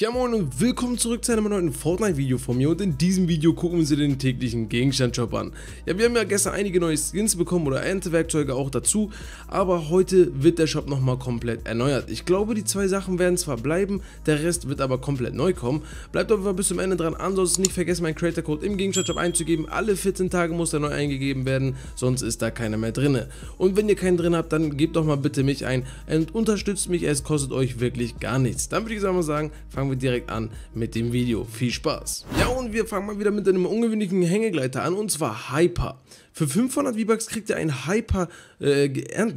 Ja moin und willkommen zurück zu einem neuen Fortnite-Video von mir und in diesem Video gucken wir uns den täglichen Gegenstandshop an. Ja, wir haben ja gestern einige neue Skins bekommen oder Erntewerkzeuge auch dazu, aber heute wird der Shop nochmal komplett erneuert. Ich glaube, die zwei Sachen werden zwar bleiben, der Rest wird aber komplett neu kommen. Bleibt aber bis zum Ende dran, ansonsten nicht vergessen, meinen Creator-Code im Gegenstandshop einzugeben. Alle 14 Tage muss er neu eingegeben werden, sonst ist da keiner mehr drin. Und wenn ihr keinen drin habt, dann gebt doch mal bitte mich ein und unterstützt mich, es kostet euch wirklich gar nichts. Dann würde ich sagen, fangen wir fangen wir direkt an mit dem Video. Viel Spaß! Ja und wir fangen mal wieder mit einem ungewöhnlichen Hängegleiter an und zwar Hyper. Für 500 V-Bucks kriegt ihr einen Hyper äh,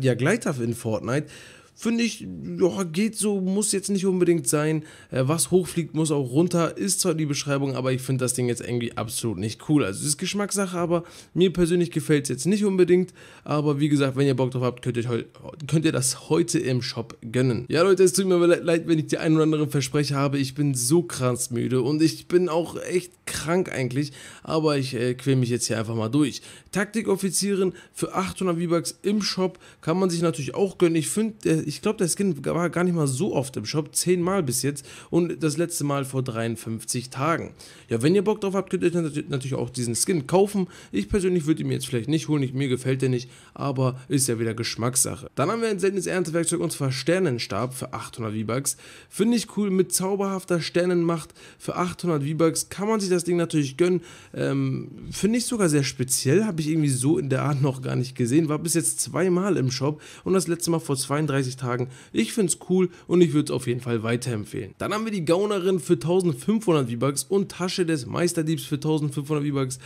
ja, Gleiter in Fortnite finde ich, ja, geht so, muss jetzt nicht unbedingt sein. Äh, was hochfliegt, muss auch runter, ist zwar die Beschreibung, aber ich finde das Ding jetzt irgendwie absolut nicht cool. Also es ist Geschmackssache, aber mir persönlich gefällt es jetzt nicht unbedingt. Aber wie gesagt, wenn ihr Bock drauf habt, könnt ihr, könnt ihr das heute im Shop gönnen. Ja Leute, es tut mir leid, wenn ich die ein oder andere Verspreche habe. Ich bin so krass müde und ich bin auch echt krank eigentlich, aber ich äh, quäl mich jetzt hier einfach mal durch. Taktikoffizieren für 800 V-Bucks im Shop kann man sich natürlich auch gönnen. Ich finde, der ich glaube, der Skin war gar nicht mal so oft im Shop, zehnmal bis jetzt und das letzte Mal vor 53 Tagen. Ja, wenn ihr Bock drauf habt, könnt ihr natürlich auch diesen Skin kaufen. Ich persönlich würde ihn mir jetzt vielleicht nicht holen, ich, mir gefällt der nicht, aber ist ja wieder Geschmackssache. Dann haben wir ein seltenes Erntewerkzeug und zwar Sternenstab für 800 V-Bucks. Finde ich cool, mit zauberhafter Sternenmacht für 800 V-Bucks kann man sich das Ding natürlich gönnen. Ähm, Finde ich sogar sehr speziell, habe ich irgendwie so in der Art noch gar nicht gesehen, war bis jetzt zweimal im Shop und das letzte Mal vor 32 30 Tagen. Ich finde es cool und ich würde es auf jeden Fall weiterempfehlen. Dann haben wir die Gaunerin für 1500 V-Bucks und Tasche des Meisterdiebs für 1500 V-Bucks.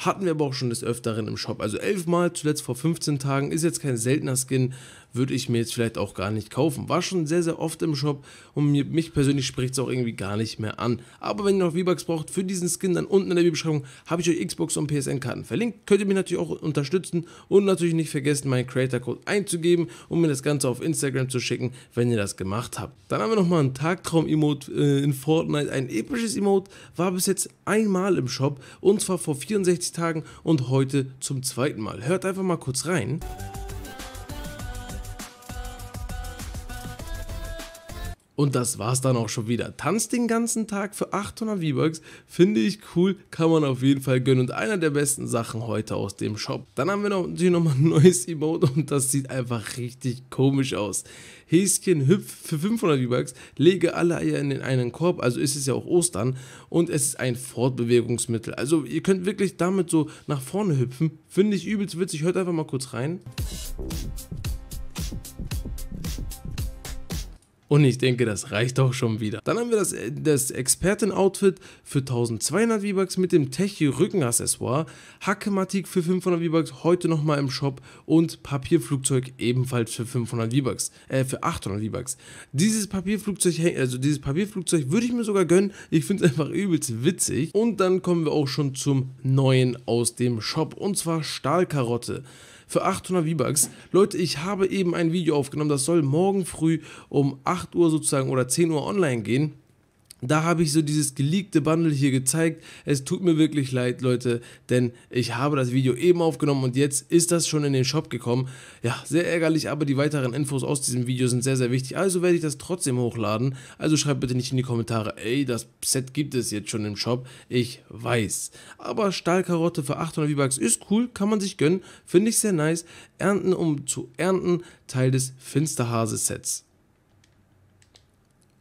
Hatten wir aber auch schon des Öfteren im Shop. Also 11 Mal, zuletzt vor 15 Tagen, ist jetzt kein seltener Skin, würde ich mir jetzt vielleicht auch gar nicht kaufen. War schon sehr, sehr oft im Shop und mir, mich persönlich spricht es auch irgendwie gar nicht mehr an. Aber wenn ihr noch V-Bucks braucht für diesen Skin, dann unten in der Videobeschreibung habe ich euch Xbox und PSN-Karten verlinkt. Könnt ihr mich natürlich auch unterstützen und natürlich nicht vergessen, meinen Creator-Code einzugeben und mir das Ganze auf Instagram zu schicken, wenn ihr das gemacht habt. Dann haben wir nochmal ein Tagtraum-Emote äh, in Fortnite. Ein episches Emote war bis jetzt einmal im Shop und zwar vor 64 Tagen und heute zum zweiten Mal. Hört einfach mal kurz rein. Und das war's dann auch schon wieder. Tanzt den ganzen Tag für 800 V-Bucks, finde ich cool, kann man auf jeden Fall gönnen und einer der besten Sachen heute aus dem Shop. Dann haben wir natürlich nochmal ein neues Emote und das sieht einfach richtig komisch aus. Häschen hüpf für 500 V-Bucks, lege alle Eier in den einen Korb, also ist es ja auch Ostern und es ist ein Fortbewegungsmittel. Also ihr könnt wirklich damit so nach vorne hüpfen, finde ich übelst witzig. Hört einfach mal kurz rein. Und ich denke, das reicht auch schon wieder. Dann haben wir das, äh, das Experten-Outfit für 1200 V-Bucks mit dem techie rückenaccessoire accessoire Hackematik für 500 V-Bucks heute nochmal im Shop und Papierflugzeug ebenfalls für 500 V-Bucks, äh, für 800 V-Bucks. Dieses Papierflugzeug, also dieses Papierflugzeug würde ich mir sogar gönnen. Ich finde es einfach übelst witzig. Und dann kommen wir auch schon zum neuen aus dem Shop und zwar Stahlkarotte für 800 V-Bucks. Leute, ich habe eben ein Video aufgenommen, das soll morgen früh um 8 Uhr sozusagen oder 10 Uhr online gehen da habe ich so dieses geleakte Bundle hier gezeigt. Es tut mir wirklich leid, Leute, denn ich habe das Video eben aufgenommen und jetzt ist das schon in den Shop gekommen. Ja, sehr ärgerlich, aber die weiteren Infos aus diesem Video sind sehr, sehr wichtig. Also werde ich das trotzdem hochladen. Also schreibt bitte nicht in die Kommentare, ey, das Set gibt es jetzt schon im Shop. Ich weiß. Aber Stahlkarotte für 800 V-Bucks ist cool, kann man sich gönnen. Finde ich sehr nice. Ernten um zu ernten, Teil des Finsterhase-Sets.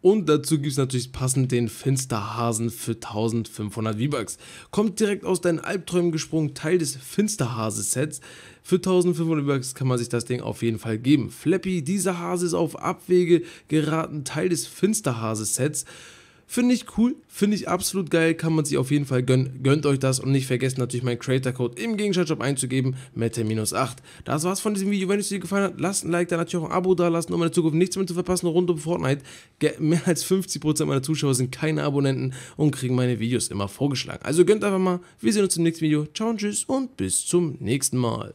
Und dazu gibt es natürlich passend den Finsterhasen für 1500 V-Bucks. Kommt direkt aus deinen Albträumen gesprungen, Teil des Finsterhase-Sets. Für 1500 V-Bucks kann man sich das Ding auf jeden Fall geben. Flappy, dieser Hase ist auf Abwege geraten, Teil des Finsterhase-Sets. Finde ich cool, finde ich absolut geil, kann man sich auf jeden Fall gönnen. Gönnt euch das und nicht vergessen natürlich meinen Creator-Code im Gegenstandshop einzugeben, Mette-8. Das war's von diesem Video. Wenn es dir gefallen hat, lasst ein Like, da, natürlich auch ein Abo da lassen, um in der Zukunft nichts mehr zu verpassen rund um Fortnite. Mehr als 50% meiner Zuschauer sind keine Abonnenten und kriegen meine Videos immer vorgeschlagen. Also gönnt einfach mal. Wir sehen uns im nächsten Video. Ciao und tschüss und bis zum nächsten Mal.